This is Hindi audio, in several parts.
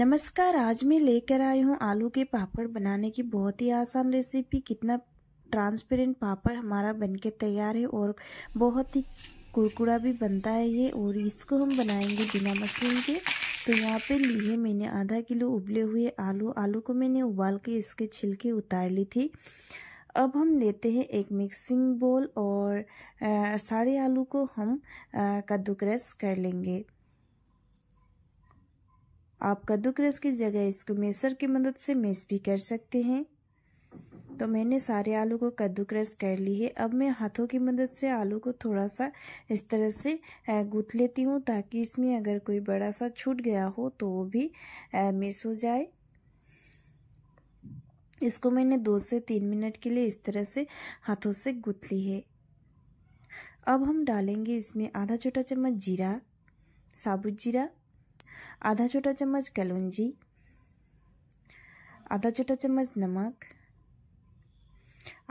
नमस्कार आज मैं लेकर आई हूँ आलू के पापड़ बनाने की बहुत ही आसान रेसिपी कितना ट्रांसपेरेंट पापड़ हमारा बनके तैयार है और बहुत ही कुरकुरा भी बनता है ये और इसको हम बनाएंगे बिना मशीन के तो यहाँ पे लिए मैंने आधा किलो उबले हुए आलू आलू को मैंने उबाल के इसके छिलके उतार ली थी अब हम लेते हैं एक मिक्सिंग बोल और सारे आलू को हम कद्दूकस कर लेंगे आप कद्दू क्रस की जगह इसको मेसर की मदद से मेस भी कर सकते हैं तो मैंने सारे आलू को क्रस कर ली है अब मैं हाथों की मदद से आलू को थोड़ा सा इस तरह से गूँथ लेती हूँ ताकि इसमें अगर कोई बड़ा सा छूट गया हो तो वो भी मिस हो जाए इसको मैंने दो से तीन मिनट के लिए इस तरह से हाथों से गूँथ ली है अब हम डालेंगे इसमें आधा छोटा चम्मच जीरा साबुत जीरा आधा छोटा चम्मच कलौंजी आधा छोटा चम्मच नमक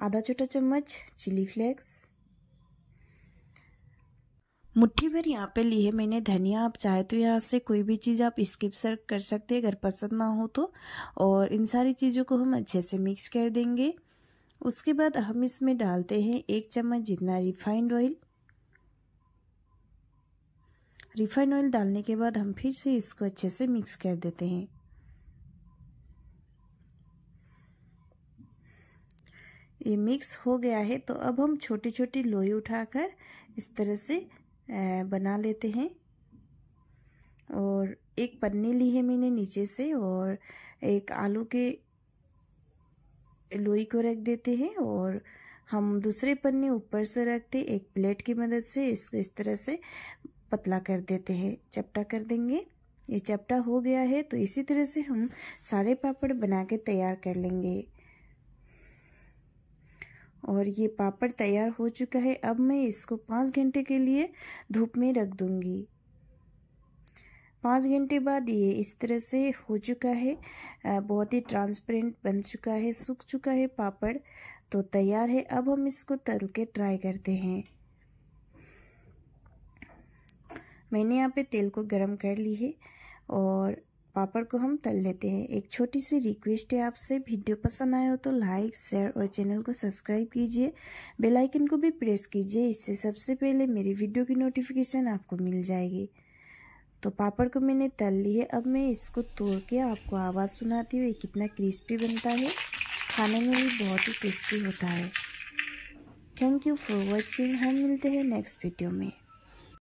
आधा छोटा चम्मच चिली फ्लेक्स मुट्ठी भर यहाँ पे ली है मैंने धनिया आप चाहे तो यहाँ से कोई भी चीज़ आप स्किप सर कर सकते हैं अगर पसंद ना हो तो और इन सारी चीज़ों को हम अच्छे से मिक्स कर देंगे उसके बाद हम इसमें डालते हैं एक चम्मच जितना रिफाइंड ऑयल रिफाइंड ऑयल डालने के बाद हम फिर से इसको अच्छे से मिक्स कर देते हैं ये मिक्स हो गया है तो अब हम छोटी छोटी लोई उठाकर इस तरह से बना लेते हैं और एक पन्नी ली है मैंने नीचे से और एक आलू के लोई को रख देते हैं और हम दूसरे पन्ने ऊपर से रखते एक प्लेट की मदद से इसको इस तरह से पतला कर देते हैं चपटा कर देंगे ये चपटा हो गया है तो इसी तरह से हम सारे पापड़ बना के तैयार कर लेंगे और ये पापड़ तैयार हो चुका है अब मैं इसको पाँच घंटे के लिए धूप में रख दूंगी पाँच घंटे बाद ये इस तरह से हो चुका है बहुत ही ट्रांसपेरेंट बन चुका है सूख चुका है पापड़ तो तैयार है अब हम इसको तल के ट्राई करते हैं मैंने यहाँ पे तेल को गरम कर ली है और पापड़ को हम तल लेते हैं एक छोटी सी रिक्वेस्ट है आपसे वीडियो पसंद आए हो तो लाइक शेयर और चैनल को सब्सक्राइब कीजिए बेल आइकन को भी प्रेस कीजिए इससे सबसे पहले मेरी वीडियो की नोटिफिकेशन आपको मिल जाएगी तो पापड़ को मैंने तल ली है अब मैं इसको तोड़ के आपको आवाज़ सुनाती हूँ कितना क्रिस्पी बनता है खाने में भी बहुत ही टेस्टी होता है थैंक यू फॉर वॉचिंग हम मिलते हैं नेक्स्ट वीडियो में